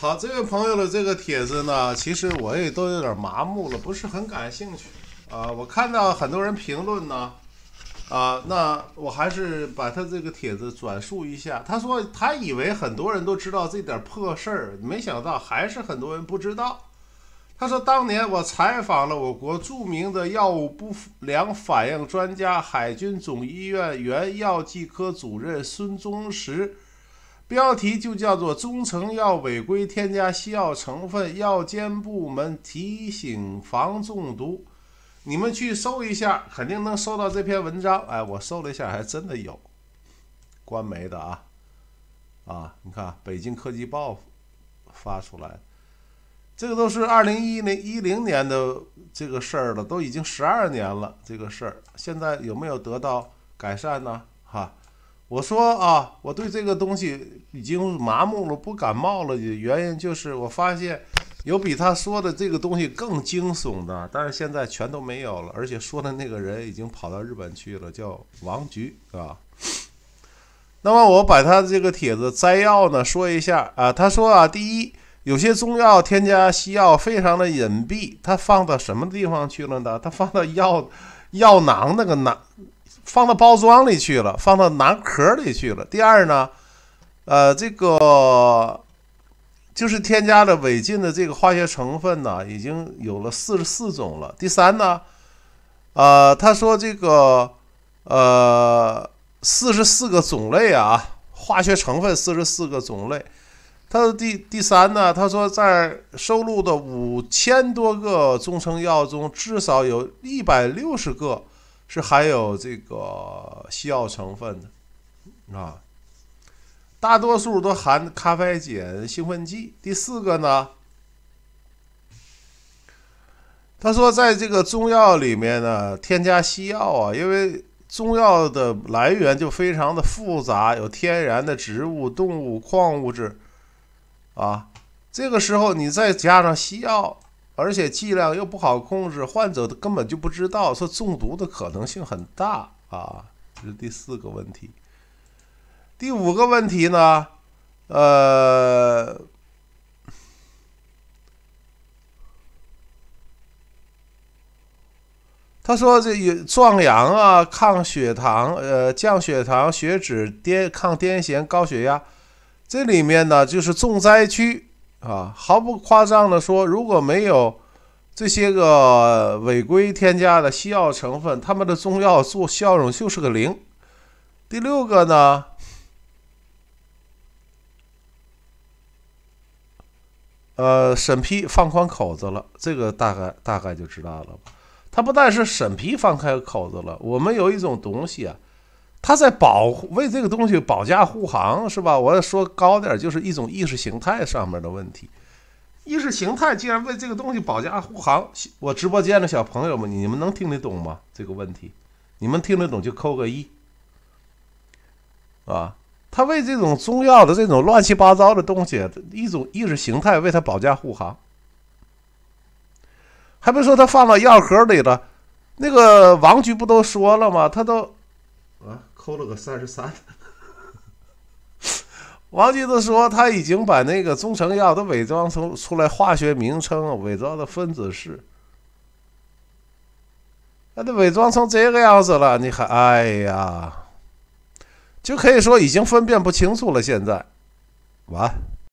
好，这位朋友的这个帖子呢，其实我也都有点麻木了，不是很感兴趣啊。我看到很多人评论呢，啊，那我还是把他这个帖子转述一下。他说他以为很多人都知道这点破事儿，没想到还是很多人不知道。他说当年我采访了我国著名的药物不良反应专家、海军总医院原药剂科主任孙宗石。标题就叫做“中成药违规添加西药成分”，药监部门提醒防中毒。你们去搜一下，肯定能搜到这篇文章。哎，我搜了一下，还真的有，官媒的啊啊！你看，《北京科技报》发出来，这个都是二零一零一零年的这个事儿了，都已经十二年了。这个事儿现在有没有得到改善呢？哈？我说啊，我对这个东西已经麻木了，不感冒了。原因就是我发现有比他说的这个东西更惊悚的，但是现在全都没有了。而且说的那个人已经跑到日本去了，叫王菊，啊。吧？那么我把他这个帖子摘要呢说一下啊。他说啊，第一，有些中药添加西药非常的隐蔽，他放到什么地方去了呢？他放到药药囊那个囊。放到包装里去了，放到囊壳里去了。第二呢，呃，这个就是添加了违禁的这个化学成分呢，已经有了四十四种了。第三呢，呃，他说这个呃四十四个种类啊，化学成分四十四个种类。他说第第三呢，他说在收录的五千多个中成药中，至少有一百六十个。是含有这个西药成分的啊，大多数都含咖啡碱兴奋剂。第四个呢，他说在这个中药里面呢添加西药啊，因为中药的来源就非常的复杂，有天然的植物、动物、矿物质啊，这个时候你再加上西药。而且剂量又不好控制，患者根本就不知道，说中毒的可能性很大啊！这是第四个问题。第五个问题呢？呃，他说这有壮阳啊、抗血糖、呃降血糖、血脂癫、抗癫痫、高血压，这里面呢就是重灾区。啊，毫不夸张的说，如果没有这些个违规添加的西药成分，他们的中药做效用就是个零。第六个呢，呃，审批放宽口子了，这个大概大概就知道了吧。它不但是审批放开口子了，我们有一种东西啊。他在保护为这个东西保驾护航，是吧？我说高点，就是一种意识形态上面的问题。意识形态竟然为这个东西保驾护航，我直播间的小朋友们，你们能听得懂吗？这个问题，你们听得懂就扣个一。啊，他为这种中药的这种乱七八糟的东西，一种意识形态为他保驾护航。还别说，他放到药盒里了。那个王局不都说了吗？他都，啊。扣了个三十三。王局子说他已经把那个中成药都伪装成出来化学名称，伪造的分子式，他都伪装成这个样子了，你还哎呀，就可以说已经分辨不清楚了。现在完。